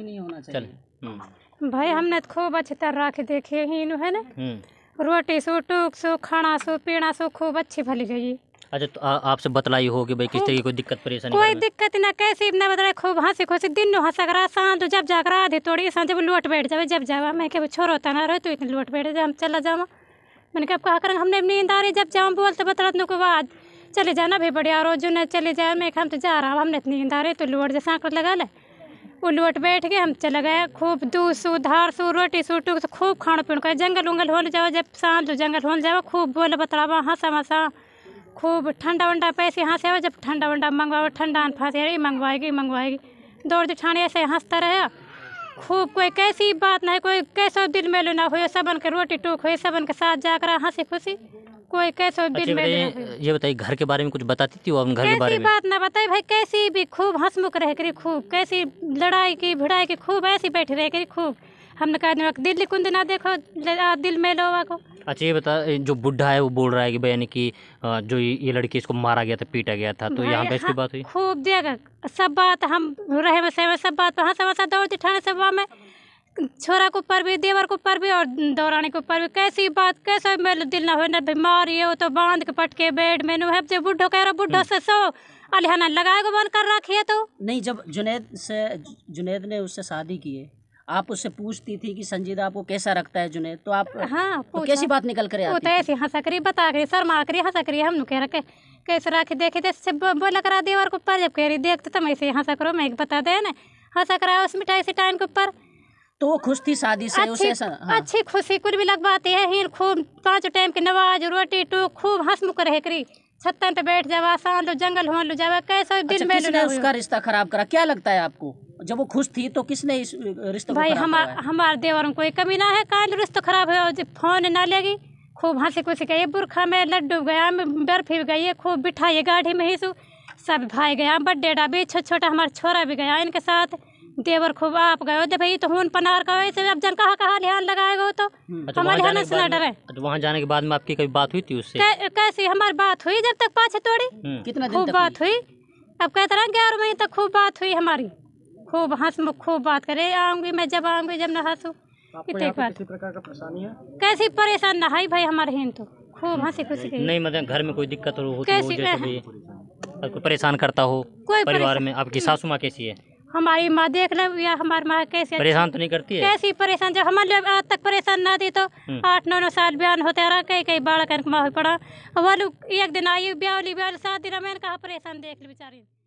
भी नहीं होना चाहिए हम्म। भाई हमने तो खूब अच्छी तरह रख देखे ही है ना हम्म। रोटी सो टूक सो खाना सो पीना सो खूब अच्छी भली गई अच्छा तो आपसे बतलाई होगी भाई किस तरीके कोई दिक्कत परेशानी कोई दिक्कत ना कैसे इतना बतला खूब हंसी खुशी दिन हंसा करा तो जब जाकर आधी थोड़ी जब लोट बैठ जावे जब जावा मैं क्या होता तो ना रहे तो इतने लोट बैठ जाए हम चला जावा मैंने कब कहा करेंगे हमने नींद आ रही जब जाऊँ तो बतला तुमको बाद चले जाना भी बढ़िया रोज ने चले जाए मैं हम तो जा रहा हूँ हमने नींद आ रही तो लोट जैसा लगा ले लोट बैठ गए हम चले गए खूब दूध सू धार सू रोटी सू टूक खूब खाण पीण कर जंगल उंगल होल जाओ जब शाम जो जंगल होल जाओ खूब बोल बतलावा हँसा हँसा खूब ठंडा वंडा पैसे हँसे हो जब ठंडा वंडा मंगवाओ ठंडा फंसे ये मंगवाएगी मंगवाएगी दौड़ जुठाने ऐसे हंसता रहे खूब कोई कैसी बात ना कोई कैसो दिल मेलो ना हो सबन के रोटी टूक हो सबन के साथ जाकर हंसी खुशी कोई कैसे अच्छा, दिन में ये बताइए घर के बारे में कुछ बताती थी वो घर के बारे में बात ना बताई भाई कैसी भी खूब हंसमुख रह करी खूब कैसी लड़ाई की भिड़ाई की खूब ऐसी बैठी रह करी खूब हमने कहा दिन दिल कुंद ना देखो दिल में लोवा को अच्छा ये बता जो बुढ़ा है वो बोल रहा है कि भाई यानी कि जो ये लड़की इसको मारा गया था पीटा गया था तो यहाँ पे इसकी हाँ, बात हुई खूब देगा सब बात हम रहे सब बात तो हाँ, वहाँ सब दौड़ती ठंड सब में छोरा के ऊपर भी देवर के ऊपर भी और दौरानी के ऊपर भी कैसी बात कैसे मेरे दिल ना हो ना बीमार ये हो तो बांध के पटके बेड मैंने है जो बुढ़ो कह रहा बुढ़ो से सो अलहना लगाएगा बंद कर रखी है तो नहीं जब जुनेद से जुनेद ने उससे शादी की है आप उससे पूछती थी कि संजीदा आपको कैसा रखता है जुनेद तो आप तो हाँ तो कैसी बात निकल कर आती तो ऐसी हंसा करी बता करी शर्मा करी हंस करिए हम कह रखे कैसे रखे देखे जैसे बोला करा देवर के ऊपर जब कह रही देखते तो तुम ऐसे हंसा करो मैं बता दे ना हंसा करा उस मिठाई से टाइम के ऊपर तो वो खुश थी शादी से अच्छी, उसे हाँ। अच्छी खुशी कुछ भी लगवाते हैं खूब पाँच टाइम के नवाज रोटी टूक खूब हंस मुख रहे करी छत्तन पे बैठ जावा शांत लो जंगल हो लो जावा कैसे दिन अच्छा, में उसका रिश्ता खराब करा क्या लगता है आपको जब वो खुश थी तो किसने इस रिश्ते भाई हमारे हमारे देवर में कोई कमी ना है कान रिश्ता खराब है फोन ना लेगी खूब हंसी खुशी गई बुरखा में लड्डू गया बर्फी गई खूब बिठाई गाड़ी में ही सब भाई गया डा भी छोटा छोटा हमारा छोरा भी गया इनके साथ देवर खूब आप गए दे भाई तो हुन पनार का वैसे अब जन कहाँ कहाँ ध्यान लगाए लगाएगा तो हम्म। अच्छा, हमारे हमें से ना डरे तो वहाँ जाने के बाद में आपकी कभी बात हुई थी उससे कै, कैसी हमारी बात हुई जब तक पाँच तोड़ी हम्म। कितना खूब बात हुई अब कहते रहे ग्यारह महीने तक खूब बात हुई हमारी खूब हंस मुख खूब बात करे आऊँगी मैं जब आऊँगी जब ना हंसू इतने बात कैसी परेशान ना है भाई हमारे हिंद तो खूब हम्म। हंसी खुशी नहीं मतलब घर में कोई दिक्कत हो कैसी परेशान करता हो कोई परिवार में आपकी सासू माँ कैसी है हमारी माँ देख लो या हमारी माँ कैसे परेशान तो नहीं करती है कैसी परेशान जब हमारे आज तक परेशान ना दी तो हम्म। आठ नौ नौ साल बयान होते रहा कई कई बाढ़ कर पड़ा वो एक दिन आई ब्याह बयाली सात दिन मैंने कहा हाँ, परेशान देख ली बेचारी